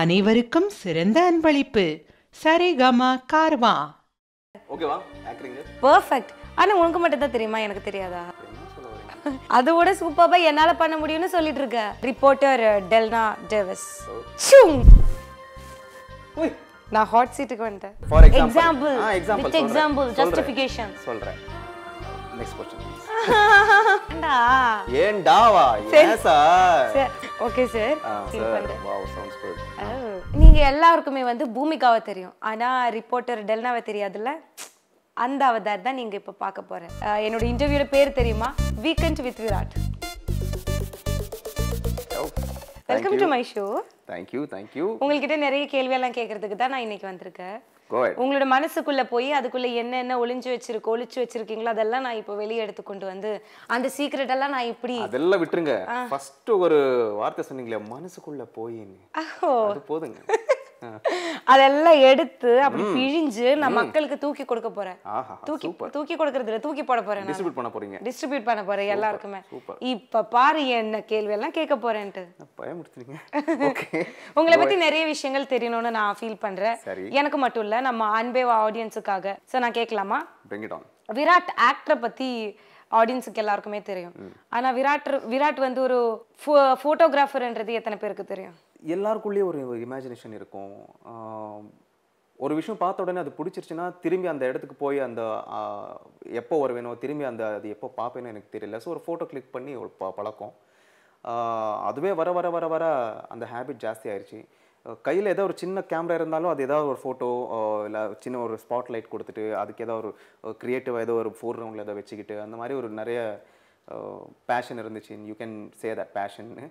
அனைவருக்கும் சிறந்த அன்பளிப்பு சரிகமா கார்வா ஓகேவா ஆக்டிங் பெர்ஃபெக்ட் ஆனா உனக்கு மட்டும் தான் தெரியுமா எனக்கு தெரியாதா அதோட பாய் என்னால பண்ண முடியும்னு சொல்லிட்டு இருக்க ரிப்போர்ட்டர் டெல்னா டேவிஸ் ஓய் நான் ஹாட் சீட்டுக்கு வந்துட்டேன் for example example with example justification சொல்றேன் நெக்ஸ்ட் क्वेश्चन ஏன்டா ஏன் சார் ஓகே சார் oh, நீங்க எல்லாருக்குமே வந்து பூமிகாவை தெரியும் ஆனா ரிப்போர்ட்டர் டெல்னாவை தெரியாதுல்ல அந்த அவதார் தான் நீங்க இப்ப பார்க்க போற என்னோட இன்டர்வியூல பேர் தெரியுமா weekend with Virat welcome to my show thank you thank you உங்ககிட்ட நிறைய கேள்வி எல்லாம் கேட்கறதுக்கு தான் நான் இன்னைக்கு வந்திருக்கேன் உங்களோட மனசுக்குள்ள போய் அதுக்குள்ள என்ன என்ன ஒளிஞ்சு வச்சிருக்கு ஒளிச்சு வச்சிருக்கீங்களோ அதெல்லாம் நான் இப்போ வெளியே எடுத்து கொண்டு வந்து அந்த சீக்ரெட் எல்லாம் நான் இப்படி அதெல்லாம் விட்டுருங்க ஃபர்ஸ்ட் ஒரு வார்த்தை சொன்னீங்களே மனசுக்குள்ள போயின்னு போதுங்க அதெல்லாம் எடுத்து அப்படி பிழிஞ்சு நான் மக்களுக்கு தூக்கி கொடுக்க போறேன் தூக்கி தூக்கி கொடுக்கறது இல்ல தூக்கி போட போறேன் டிஸ்ட்ரிபியூட் பண்ண போறீங்க டிஸ்ட்ரிபியூட் பண்ண போறேன் எல்லாருக்குமே இப்ப பாரு என்ன கேள்வி எல்லாம் கேட்க போறேன்ட்டு உங்களை பத்தி நிறைய விஷயங்கள் தெரியணும்னு நான் ஃபீல் பண்றேன் எனக்கு மட்டும் இல்ல நம்ம அன்பே ஆடியன்ஸுக்காக சோ நான் கேட்கலாமா விராட் ஆக்டரை பத்தி ஆடியன்ஸுக்கு எல்லாருக்குமே தெரியும் ஆனா விராட் விராட் வந்து ஒரு போட்டோகிராஃபர்ன்றது எத்தனை பேருக்கு தெரியும் எல்லாருக்குள்ளேயும் ஒரு இமேஜினேஷன் இருக்கும் ஒரு விஷயம் பார்த்த உடனே அது பிடிச்சிருச்சுன்னா திரும்பி அந்த இடத்துக்கு போய் அந்த எப்போ வருவேனோ திரும்பி அந்த அது எப்போ பார்ப்பேனோ எனக்கு தெரியல ஸோ ஒரு ஃபோட்டோ கிளிக் பண்ணி ஒரு ப பழக்கம் அதுவே வர வர வர வர அந்த ஹேபிட் ஜாஸ்தி ஆயிடுச்சு கையில் ஏதோ ஒரு சின்ன கேமரா இருந்தாலும் அது ஏதாவது ஒரு ஃபோட்டோ இல்லை சின்ன ஒரு ஸ்பாட் லைட் கொடுத்துட்டு அதுக்கு ஏதோ ஒரு க்ரியேட்டிவாக ஏதோ ஒரு ஃபோர் ரவுண்டில் ஏதோ வச்சுக்கிட்டு அந்த மாதிரி ஒரு நிறைய பேஷன் இருந்துச்சு யூ கேன் சே தட் பேஷன்னு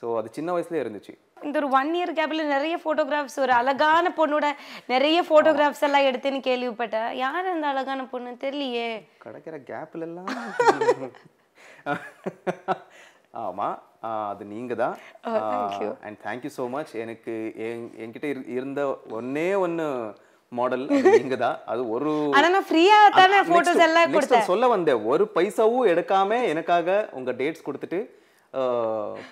ஸோ அது சின்ன வயசுலேயே இருந்துச்சு இந்த ஒரு ஒன் இயர் கேப்பில் நிறைய ஃபோட்டோகிராஃப்ஸ் ஒரு அழகான பொண்ணோட நிறைய ஃபோட்டோகிராஃப்ஸ் எல்லாம் எடுத்தேன்னு கேள்விப்பட்டேன் யார் அந்த அழகான பொண்ணு தெரியலையே கிடைக்கிற கேப்பில் எல்லாம் ஆமாம் அது நீங்கள் தான் அண்ட் தேங்க்யூ ஸோ மச் எனக்கு என்கிட்ட இருந்த ஒன்னே ஒன்று மாடல் நீங்க தான் அது ஒரு ஆனா ஃப்ரீயா தான போட்டோஸ் எல்லாம் கொடுத்தேன் சொல்ல வந்தேன் ஒரு பைசாவும் எடுக்காம எனக்காக உங்க டேட்ஸ் கொடுத்துட்டு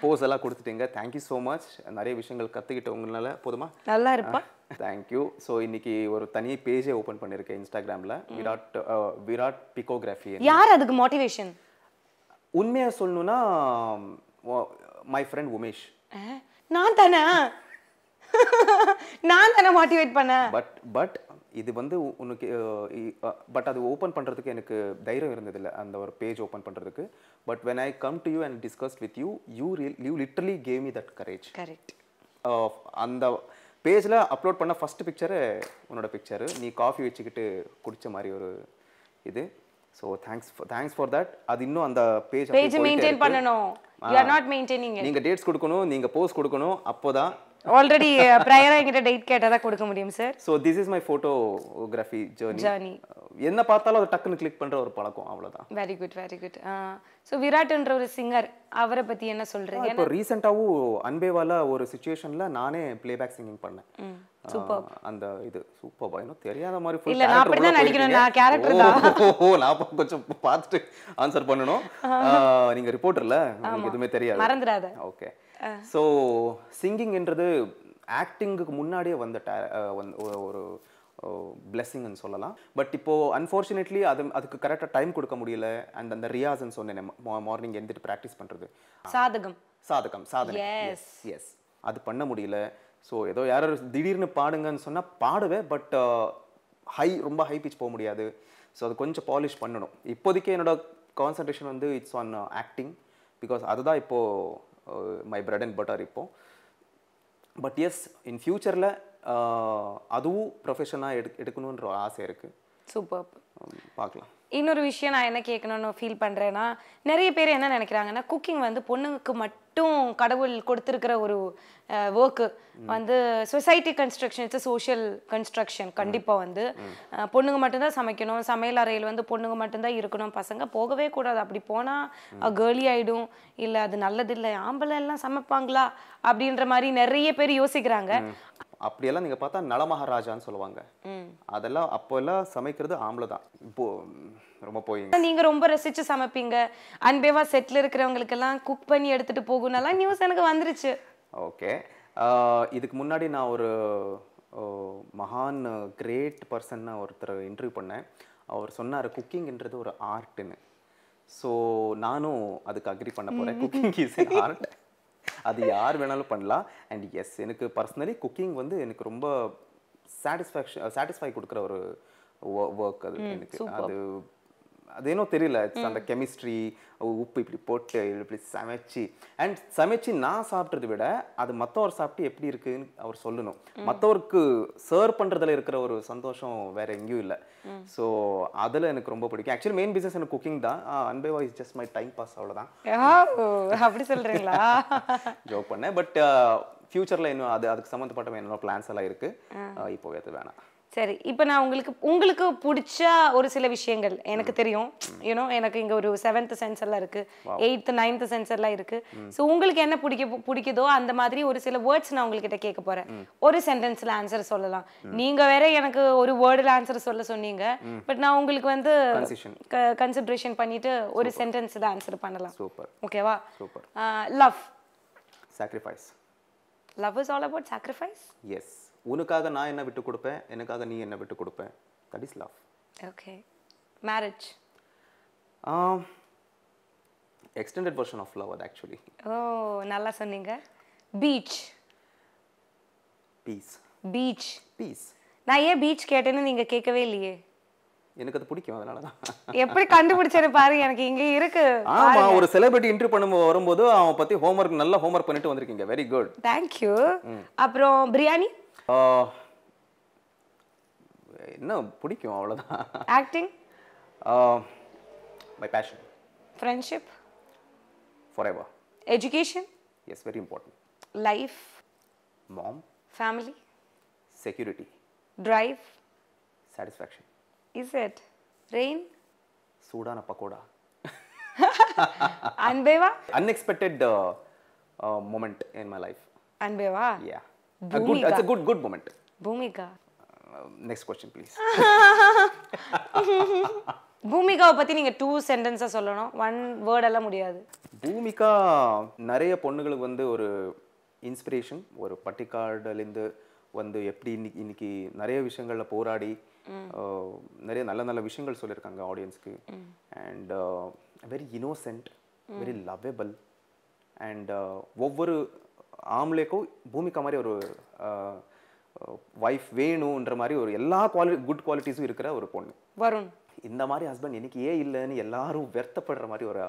போஸ் எல்லாம் கொடுத்துட்டீங்க தேங்க்யூ ஸோ மச் நிறைய விஷயங்கள் உங்களால் போதுமா நல்லா இருப்பா தேங்க்யூ ஸோ இன்னைக்கு ஒரு தனி பேஜே ஓப்பன் பண்ணியிருக்கேன் இன்ஸ்டாகிராமில் விராட் விராட் பிகோகிராஃபி யார் அதுக்கு மோட்டிவேஷன் உண்மையாக சொல்லணும்னா மை ஃப்ரெண்ட் உமேஷ் நான் தானே நான் தானே மோட்டிவேட் பண்ணேன் பட் பட் இது வந்து உனக்கு பட் அது ஓப்பன் பண்ணுறதுக்கு எனக்கு தைரியம் இருந்ததில்லை அந்த ஒரு பேஜ் ஓப்பன் பண்ணுறதுக்கு but when I come to you and discuss with you you real you literally gave me that courage correct அந்த பேஜில் அப்லோட் பண்ண ஃபஸ்ட்டு பிக்சரு உன்னோட பிக்சரு நீ காஃபி வச்சுக்கிட்டு குடித்த மாதிரி ஒரு இது so thanks thanks for that அது இன்னும் அந்த பேஜ் பேஜ் மெயின்டைன் பண்ணணும் நீங்கள் டேட்ஸ் கொடுக்கணும் நீங்கள் போஸ்ட் கொடுக்கணும் அப்போதான் Uh, ஆல்ரெடி ப்ரையராக என்கிட்ட டேட் கேட்டால் தான் கொடுக்க முடியும் sir so this is my photography journey journey என்ன பார்த்தாலும் அது டக்குன்னு கிளிக் பண்ணுற ஒரு பழக்கம் அவ்வளோதான் very good very good so விராட்ன்ற ஒரு சிங்கர் அவரை பற்றி என்ன சொல்கிறீங்க இப்போ ரீசெண்டாகவும் அன்பேவால ஒரு சுச்சுவேஷனில் நானே பிளேபேக் சிங்கிங் பண்ணேன் அந்த இது சூப்பர் பா தெரியாத மாதிரி ஃபுல் நான் அப்படி தான் நடிக்கணும் நான் கேரக்டர் தான் ஓ நான் கொஞ்சம் பார்த்துட்டு ஆன்சர் பண்ணனும் நீங்க ரிப்போர்ட்டர்ல உங்களுக்கு எதுமே தெரியாது மறந்துடாத ஓகே சோ சிங்கிங்ன்றது ஆக்டிங்குக்கு முன்னாடியே வந்த ஒரு பிளெஸ்ஸிங்னு சொல்லலாம் பட் இப்போது அன்ஃபார்ச்சுனேட்லி அது அதுக்கு கரெக்டாக டைம் கொடுக்க முடியல அண்ட் அந்த ரியாஸ்ன்னு சொன்னேன் மார்னிங் எழுந்துட்டு ப்ராக்டிஸ் பண்ணுறது சாதகம் சாதகம் சாதகம் எஸ் எஸ் அது பண்ண முடியல ஸோ ஏதோ யாரும் திடீர்னு பாடுங்கன்னு சொன்னால் பாடுவேன் பட் ஹை uh, ரொம்ப ஹை பிச் போக முடியாது ஸோ அது கொஞ்சம் பாலிஷ் பண்ணணும் இப்போதைக்கு என்னோடய கான்சன்ட்ரேஷன் வந்து இட்ஸ் ஆன் ஆக்டிங் பிகாஸ் அதுதான் இப்போது மை பிரெட் அண்ட் பட்டர் இப்போது பட் எஸ் இன் ஃப்யூச்சரில் அதுவும் ப்ரொஃபஷனாக எடு எடுக்கணுன்ற ஆசை இருக்குது சூப்பர் பார்க்கலாம் இன்னொரு விஷயம் நான் என்ன கேட்கணும்னு ஃபீல் பண்ணுறேன்னா நிறைய பேர் என்ன நினைக்கிறாங்கன்னா குக்கிங் வந்து பொண்ணுங்களுக்கு மட்டும் கடவுள் கொடுத்துருக்கிற ஒரு ஒர்க்கு வந்து society construction it's social construction கண்டிப்பாக வந்து பொண்ணுங்க மட்டும்தான் சமைக்கணும் சமையல் அறையில் வந்து பொண்ணுங்க மட்டும்தான் இருக்கணும் பசங்க போகவே கூடாது அப்படி போனால் கேர்லி ஆகிடும் இல்லை அது நல்லதில்லை ஆம்பளை எல்லாம் சமைப்பாங்களா அப்படின்ற மாதிரி நிறைய பேர் யோசிக்கிறாங்க அப்படியெல்லாம் நீங்கள் பார்த்தா நலமகராஜான்னு சொல்லுவாங்க அதெல்லாம் அப்போல்லாம் சமைக்கிறது ஆம்பளை தான் இப்போ ரொம்ப போய் நீங்கள் ரொம்ப ரசித்து சமைப்பீங்க அன்பேவா செட்டில் இருக்கிறவங்களுக்கெல்லாம் குக் பண்ணி எடுத்துகிட்டு போகணும்லாம் நியூஸ் எனக்கு வந்துருச்சு ஓகே இதுக்கு முன்னாடி நான் ஒரு மகான் கிரேட் பர்சன் ஒருத்தர் இன்டர்வியூ பண்ணேன் அவர் சொன்னார் குக்கிங்ன்றது ஒரு ஆர்ட்டுன்னு ஸோ நானும் அதுக்கு அக்ரி பண்ண போகிறேன் குக்கிங் இஸ் ஆர்ட் அது யார் வேணாலும் பண்ணலாம் அண்ட் எஸ் எனக்கு பர்சனலி குக்கிங் வந்து எனக்கு ரொம்ப சாட்டிஸ்ஃபேக்ஷன் சாட்டிஸ்ஃபை கொடுக்குற ஒரு ஒர்க் அது எனக்கு அது அது என்ன தெரியல இட்ஸ் அந்த கெமிஸ்ட்ரி உப்பு இப்படி போட்டு இப்படி சமைச்சு அண்ட் சமைச்சு நான் சாப்பிட்றதை விட அது மற்றவர் சாப்பிட்டு எப்படி இருக்குன்னு அவர் சொல்லணும் மற்றவருக்கு சர்வ் பண்ணுறதுல இருக்கிற ஒரு சந்தோஷம் வேற எங்கேயும் இல்லை ஸோ அதில் எனக்கு ரொம்ப பிடிக்கும் ஆக்சுவலி மெயின் பிஸ்னஸ் எனக்கு குக்கிங் தான் அன்பே வாய்ஸ் ஜஸ்ட் மை டைம் பாஸ் அவ்வளோதான் அப்படி சொல்கிறீங்களா ஜோக் பண்ணேன் பட் ஃப்யூச்சரில் இன்னும் அது அதுக்கு சம்மந்தப்பட்ட என்னென்ன பிளான்ஸ் எல்லாம் இருக்குது இப்போ வேணாம் சரி இப்போ நான் உங்களுக்கு உங்களுக்கு பிடிச்ச ஒரு சில விஷயங்கள் எனக்கு தெரியும் யூனோ எனக்கு இங்கே ஒரு செவன்த் சென்ஸ் எல்லாம் இருக்கு எயித்து நைன்த் சென்ஸ் எல்லாம் இருக்கு ஸோ உங்களுக்கு என்ன பிடிக்க பிடிக்குதோ அந்த மாதிரி ஒரு சில வேர்ட்ஸ் நான் உங்ககிட்ட கேட்க போறேன் ஒரு சென்டென்ஸ்ல ஆன்சர் சொல்லலாம் நீங்க வேற எனக்கு ஒரு வேர்டில் ஆன்சர் சொல்ல சொன்னீங்க பட் நான் உங்களுக்கு வந்து கன்சிட்ரேஷன் பண்ணிட்டு ஒரு தான் ஆன்சர் பண்ணலாம் சூப்பர் ஓகேவா love sacrifice love is all about sacrifice yes உனக்காக நான் என்ன விட்டு கொடுப்பேன் எனக்காக நீ என்ன விட்டு கொடுப்பேன் that is love okay marriage extended version of love அது ஆக்சுவலி ஓ நல்லா சொன்னீங்க பீச் பீஸ் பீச் பீஸ் நான் ஏன் பீச் கேட்டேன்னு நீங்க கேட்கவே இல்லையே எனக்கு அது பிடிக்கும் அதனால தான் எப்படி கண்டுபிடிச்சது பாரு எனக்கு இங்க இருக்கு ஆமா ஒரு सेलिब्रिटी இன்டர்வியூ பண்ணும்போது வரும்போது அவன் பத்தி ஹோம்வொர்க் நல்ல ஹோம்வொர்க் பண்ணிட்டு வந்திருக்கீங்க வெரி குட் தேங்க் யூ அப்புறம் பிரியாணி என்ன பிடிக்கும் அவ்வளோதான் acting my passion friendship forever education yes very important life mom family security drive satisfaction is it rain சூடான pakoda Anbe Vaa unexpected moment in my life Anbe Vaa yeah Bhoomika it's a good good moment Bhoomika next question please பூமிகாவை பற்றி நீங்கள் two சென்டென்ஸாக சொல்லணும் one word எல்லாம் முடியாது பூமிகா நிறைய பொண்ணுங்களுக்கு வந்து ஒரு இன்ஸ்பிரேஷன் ஒரு பட்டிக்கார்டுலேருந்து வந்து எப்படி இன்னைக்கு இன்னைக்கு நிறைய விஷயங்களில் போராடி நிறைய நல்ல நல்ல விஷயங்கள் சொல்லியிருக்காங்க ஆடியன்ஸ்க்கு and very innocent very lovable and ஒவ்வொரு ஆம்பளே பூமிக்கா மாதிரி ஒரு ஒய்ஃப் வேணுன்ற மாதிரி ஒரு எல்லா குவாலிட்டி குட் குவாலிட்டிஸும் இருக்கிற ஒரு பொண்ணு வரும் இந்த மாதிரி ஹஸ்பண்ட் எனக்கு ஏன் இல்லைன்னு எல்லாரும் வருத்தப்படுற மாதிரி ஒரு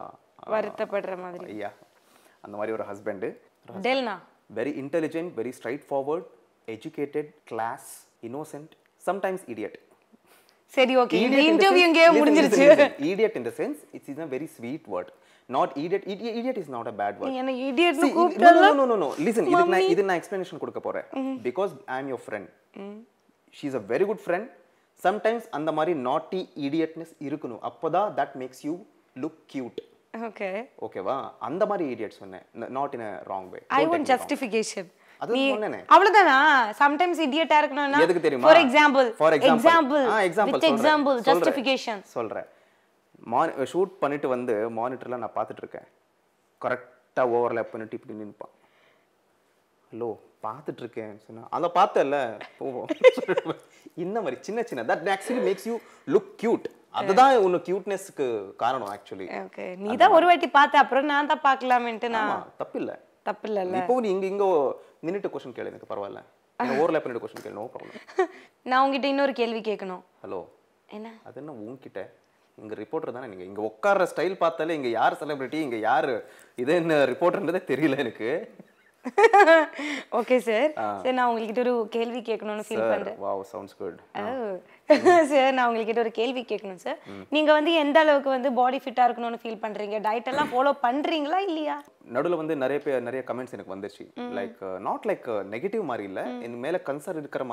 வருத்தப்படுற மாதிரி ஐயா அந்த மாதிரி ஒரு husband very intelligent very straightforward educated class innocent sometimes idiot சரி ஓகே இந்த இன்டர்வியூ முடிஞ்சிருச்சு idiot in the sense it's is a very sweet word not idiot idiot is not a bad word என்ன idiot னு no no no listen இது நான் இது நான் explanation கொடுக்க போறேன் because I am your friend she is a very good friend sometimes அந்த மாதிரி நாட்டி இடியட்னஸ் இருக்கணும் அப்போதான் that makes you look cute okay ஓகேவா அந்த மாதிரி இடியட் சொன்னேன் not in a wrong way I want sometimes இடியட்டா இருக்கணும்னா எதுக்கு example example example example justification சொல்றேன் மானி ஷூட் பண்ணிட்டு வந்து மானிட்டரில் நான் பார்த்துட்ருக்கேன் கரெக்டாக ஓவர்லேப் பண்ணிட்டு இப்படி நின்றுப்பான் ஹலோ பார்த்துட்ருக்கேன் சொன்னேன் அதை பார்த்தல போவோம் இந்த மாதிரி சின்ன சின்ன that actually makes you look cute அதுதான் உன்னை க்யூட்னஸ்க்கு காரணம் ஆக்சுவலி ஓகே நீ தான் ஒரு வாட்டி பார்த்த அப்புறம் நான் தான் பார்க்கலாமேன்ட்டு நான் தப்பில்ல தப்பில்ல இப்போ நீ இங்கே இங்கே நின்றுட்டு கொஸ்டின் கேளு எனக்கு பரவாயில்ல ஓவர்லேப் பண்ணிட்டு கொஸ்டின் கேளு நோ ப்ராப்ளம் நான் உங்ககிட்ட இன்னொரு கேள்வி கேட்கணும் ஹலோ என்ன அது என்ன உங்ககிட்ட இங்கே ரிப்போர்ட்டர் தானே நீங்கள் இங்கே உட்கார்ற ஸ்டைல் பார்த்தாலே இங்கே யார் செலிபிரிட்டி இங்கே யார் இது என்ன ரிப்போர்ட்டர்ன்றதே தெரியல எனக்கு ஓகே சார் சார் நான் உங்ககிட்ட ஒரு கேள்வி கேட்கணும்னு ஃபீல் பண்றேன் வாவ் சவுண்ட்ஸ் குட் சார் நான் உங்ககிட்ட ஒரு கேள்வி கேட்கணும் சார் நீங்க வந்து எந்த அளவுக்கு வந்து பாடி ஃபிட்டா இருக்கணும்னு ஃபீல் பண்றீங்க டயட் எல்லாம் ஃபாலோ பண்றீங்களா இல்லையா நடுவில் வந்து நிறைய பேர் நிறைய கமெண்ட்ஸ் எனக்கு வந்துச்சு லைக் நாட் லைக் நெகட்டிவ் மாதிரி இல்லை என் மேலே கன்சர்ன் இருக்கிற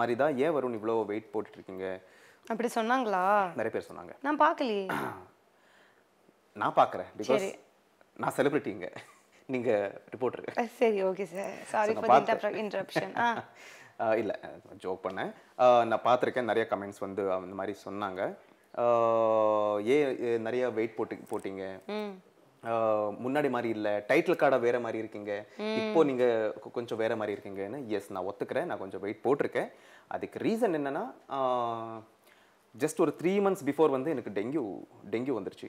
மாதிரி தான் ஏன் வரும் இவ்வளோ வெயிட் போட்டுட்டு இருக்கீங்க அப்படி சொன்னாங்களா நிறைய பேர் சொன்னாங்க நான் பார்க்கலையே நான் பார்க்குறேன் பிகாஸ் நான் செலிபிரிட்டிங்க நீங்க ரிப்போர்ட்டர் சரி okay sir sorry for interruption இல்லை ஜோக் பண்ணேன் நான் பார்த்துருக்கேன் நிறைய கமெண்ட்ஸ் வந்து அந்த மாதிரி சொன்னாங்க ஏ நிறைய வெயிட் போட்டு போட்டீங்க முன்னாடி மாதிரி இல்லை டைட்டில் கார்டை வேற மாதிரி இருக்கீங்க இப்போ நீங்க கொஞ்சம் வேற மாதிரி இருக்கீங்கன்னு எஸ் நான் ஒத்துக்கிறேன் நான் கொஞ்சம் வெயிட் போட்டிருக்கேன் அதுக்கு ரீசன் என்னன்னா ஜஸ்ட் ஒரு த்ரீ மந்த்ஸ் பிஃபோர் வந்து எனக்கு டெங்கு டெங்கு வந்துருச்சு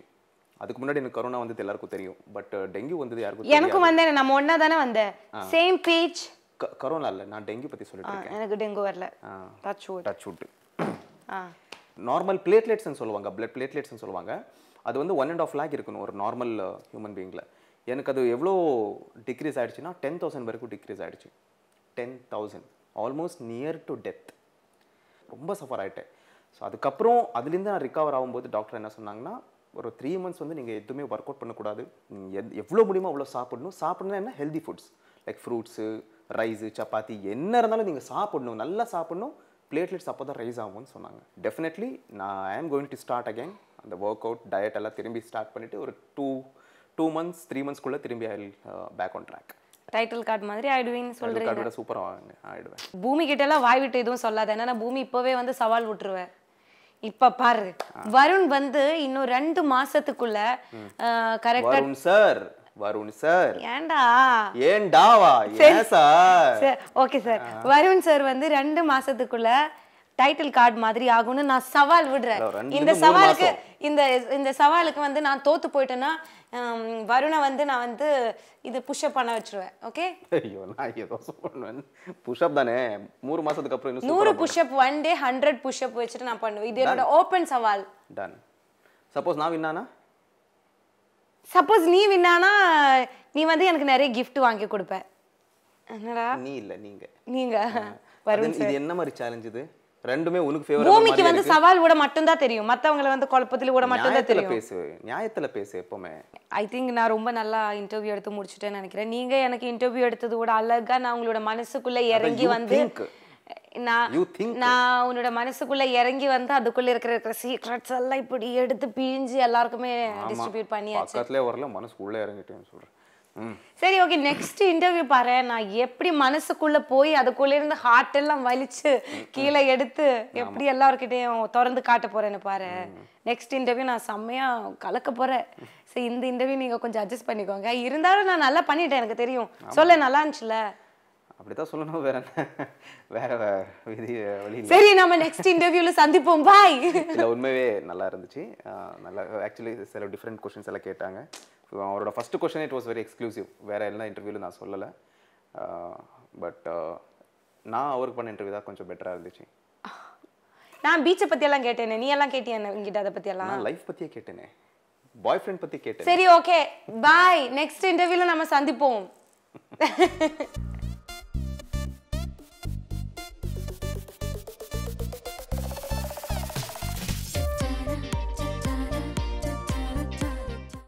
அதுக்கு முன்னாடி எனக்கு கொரோனா வந்தது எல்லாருக்கும் தெரியும் பட் டெங்கு வந்தது யாருக்கும் எனக்கும் வந்தேன் நம்ம ஒன்னா தானே வந்தேன் சேம் பேஜ் கொரோனா இல்லை நான் டெங்கு பற்றி சொல்லிட்டு எனக்கு டெங்கு வரல டச் டச் வுட் நார்மல் பிளேட்லெட்ஸ்னு சொல்லுவாங்க பிளட் பிளேட்லெட்ஸ்னு சொல்லுவாங்க அது வந்து ஒன் அண்ட் ஆஃப் லேக் இருக்கணும் ஒரு நார்மல் ஹியூமன் பீயிங்கில் எனக்கு அது எவ்வளோ டிக்ரீஸ் ஆகிடுச்சுன்னா டென் தௌசண்ட் வரைக்கும் டிக்ரீஸ் ஆகிடுச்சு ten thousand almost near to death ரொம்ப சஃபர் ஆகிட்டேன் ஸோ அதுக்கப்புறம் அதுலேருந்து நான் ரிகவர் ஆகும்போது டாக்டர் என்ன சொன்னாங்கன்னா ஒரு த்ரீ மந்த்ஸ் வந்து நீங்கள் எதுவுமே ஒர்க் அவுட் பண்ணக்கூடாது எவ்வளோ முடியுமோ அவ்வளோ சாப்பிடணும் சாப்பிடணும் என்ன healthy foods like fruits rice chapati என்ன இருந்தாலும் நீங்கள் சாப்பிடணும் நல்லா சாப்பிடணும் பிளேட்லெட்ஸ் அப்போ தான் ரைஸ் ஆகும்னு சொன்னாங்க டெஃபினெட்லி நான் I am going to start again அந்த ஒர்க் அவுட் டயட் எல்லாம் திரும்பி ஸ்டார்ட் பண்ணிவிட்டு ஒரு டூ டூ மந்த்ஸ் த்ரீ மந்த்ஸ்க்குள்ளே திரும்பி I back on track title card மாதிரி ஆயிடுவீங்கன்னு சொல்றீங்க சூப்பராக ஆயிடுவேன் பூமி கிட்ட எல்லாம் வாய் விட்டு எதுவும் சொல்லாத ஏன்னா பூமி இப்போவே வந்து சவால் விட்டுருவேன் இப்ப பாரு வருண் வந்து இன்னும் ரெண்டு மாசத்துக்குள்ள கரெக்டா வருண் சார் வருண் சார் ஏன்டா ஏன்டாவா sir okay sir Varun sir வந்து ரெண்டு மாசத்துக்குள்ள டைட்டில் கார்டு மாதிரி ஆகும்னு நான் சவால் விடுறேன் இந்த சவாலுக்கு இந்த இந்த சவாலுக்கு வந்து நான் தோத்து போயிட்டேன்னா வருணை வந்து நான் வந்து இது புஷ்அப் பண்ண வச்சிருவேன் ஓகே ஐயோ நான் ஏதோ பண்ணுவேன் புஷ்அப் தானே மூணு மாசத்துக்கு அப்புறம் நூறு pushup one day hundred pushup வச்சுட்டு நான் பண்ணுவேன் இது என்னோட ஓப்பன் சவால் டன் சப்போஸ் நான் வின்னானா சப்போஸ் நீ வின்னானா நீ வந்து எனக்கு நிறைய கிஃப்ட் வாங்கி கொடுப்ப என்னடா நீ இல்ல நீங்க நீங்க வருண் இது என்ன மாதிரி சேலஞ்ச் இது ரெண்டுமே உனக்கு ஃபேவர் பூமிக்கு வந்து சவால் விட மட்டும் தான் தெரியும் மத்தவங்கள வந்து குழப்பத்துல விட மட்டும் தான் தெரியும் பேசு நியாயத்துல பேசு எப்பவுமே ஐ திங்க் நான் ரொம்ப நல்லா இன்டர்வியூ எடுத்து முடிச்சுட்டேன்னு நினைக்கிறேன் நீங்க எனக்கு இன்டர்வியூ எடுத்தது விட அழகா நான் உங்களோட மனசுக்குள்ள இறங்கி வந்து நான் நான் உன்னோட மனசுக்குள்ள இறங்கி வந்து அதுக்குள்ள இருக்கிற இருக்கிற சீக்ரெட்ஸ் எல்லாம் இப்படி எடுத்து பிழிஞ்சு எல்லாருக்குமே டிஸ்ட்ரிபியூட் பண்ணியாச்சு பக்கத்துலயே வரல மனசுக்குள்ள இறங்கிட்டேன்னு சொல்றேன் சரி ஓகே நெக்ஸ்ட் இன்டர்வியூ பாரு நான் எப்படி மனசுக்குள்ள போய் அதுக்குள்ள இருந்து ஹார்ட் எல்லாம் வலிச்சு கீழே எடுத்து எப்படி எல்லாருக்கிட்டையும் திறந்து காட்ட போறேன்னு பாரு நெக்ஸ்ட் இன்டர்வியூ நான் செம்மையா கலக்க போறேன் சரி இந்த இன்டர்வியூ நீங்க கொஞ்சம் அட்ஜஸ்ட் பண்ணிக்கோங்க இருந்தாலும் நான் நல்லா பண்ணிட்டேன் எனக்கு தெரியும் சொல்ல நல்லா இருந்துச்சுல அப்படிதான் சொல்லணும் வேற வேற விதி வழி சரி நம்ம நெக்ஸ்ட் இன்டர்வியூல சந்திப்போம் பாய் இல்ல உண்மையே நல்லா இருந்துச்சு நல்லா ஆக்சுவலி சில டிஃப்ரெண்ட் கொஸ்டின்ஸ் எல்லாம் கேட்டாங்க அவரோட first question it was very exclusive வேறு எல்லா இன்டர்வியூலும் நான் சொல்லலை பட் நான் அவருக்கு பண்ண இன்டர்வியூ தான் கொஞ்சம் பெட்டராக இருந்துச்சு நான் பீச்சை பற்றியெல்லாம் கேட்டேனே நீ எல்லாம் கேட்டியா என்கிட்ட அதை பற்றியெல்லாம் நான் லைஃப் பற்றியே கேட்டேனே பாய் ஃப்ரெண்ட் பற்றி கேட்டேன் சரி ஓகே பாய் நெக்ஸ்ட் இன்டர்வியூவில் நம்ம சந்திப்போம்